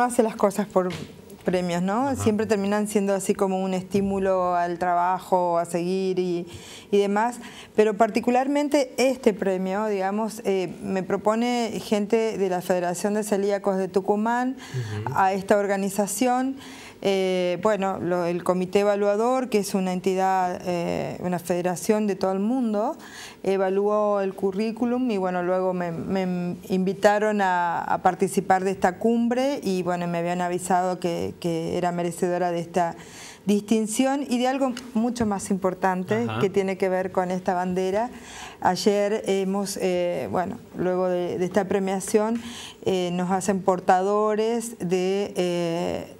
No hace las cosas por premios, ¿no? Siempre terminan siendo así como un estímulo al trabajo, a seguir y, demás. Pero particularmente este premio, digamos, eh, me propone gente de la Federación de Celíacos de Tucumán a esta organización. Eh, bueno, el Comité Evaluador, que es una entidad, eh, una federación de todo el mundo, evaluó el currículum y bueno, luego me, invitaron a, participar de esta cumbre y bueno, me habían avisado que, era merecedora de esta distinción y de algo mucho más importante que tiene que ver con esta bandera. Ayer hemos, eh, bueno, luego de, esta premiación nos hacen portadores de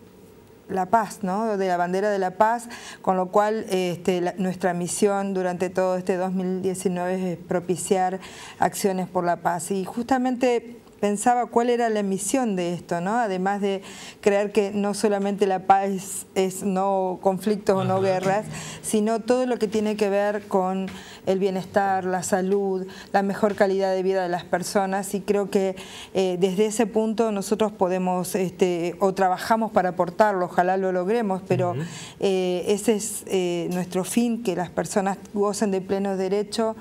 la paz, ¿no? de la bandera de la paz, con lo cual este, nuestra misión durante todo este 2019 es propiciar acciones por la paz. Y justamente pensaba cuál era la misión de esto, ¿no? Además de creer que no solamente la paz es no conflictos o no guerras, sino todo lo que tiene que ver con el bienestar, la salud, la mejor calidad de vida de las personas y creo que eh, desde ese punto nosotros podemos este, o trabajamos para aportarlo, ojalá lo logremos, pero eh, ese es eh, nuestro fin, que las personas gocen de pleno derecho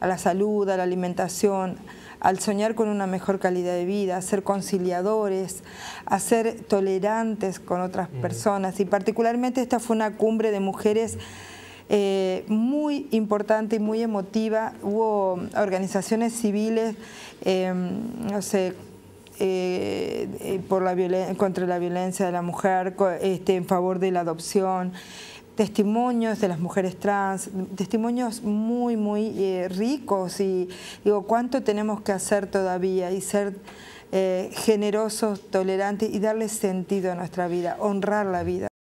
a la salud, a la alimentación, al soñar con una mejor calidad de vida, a ser conciliadores, a ser tolerantes con otras personas. Y particularmente esta fue una cumbre de mujeres eh, muy importante y muy emotiva. Hubo organizaciones civiles, em, no sé, eh, eh, por la contra la violencia de la mujer, este, en favor de la adopción, testimonios de las mujeres trans, testimonios muy, muy eh, ricos y digo, ¿cuánto tenemos que hacer todavía y ser eh, generosos, tolerantes y darle sentido a nuestra vida, honrar la vida?